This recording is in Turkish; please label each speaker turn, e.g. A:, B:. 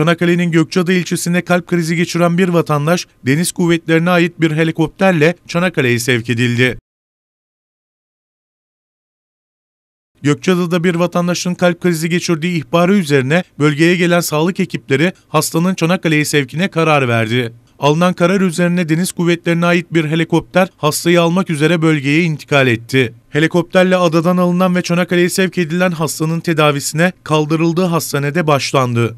A: Çanakkale'nin Gökçeada ilçesinde kalp krizi geçiren bir vatandaş deniz kuvvetlerine ait bir helikopterle Çanakkale'ye sevk edildi. Gökçeada'da bir vatandaşın kalp krizi geçirdiği ihbarı üzerine bölgeye gelen sağlık ekipleri hastanın Çanakkale'ye sevkine karar verdi. Alınan karar üzerine Deniz Kuvvetleri'ne ait bir helikopter hastayı almak üzere bölgeye intikal etti. Helikopterle adadan alınan ve Çanakkale'ye sevk edilen hastanın tedavisine kaldırıldığı hastanede başlandı.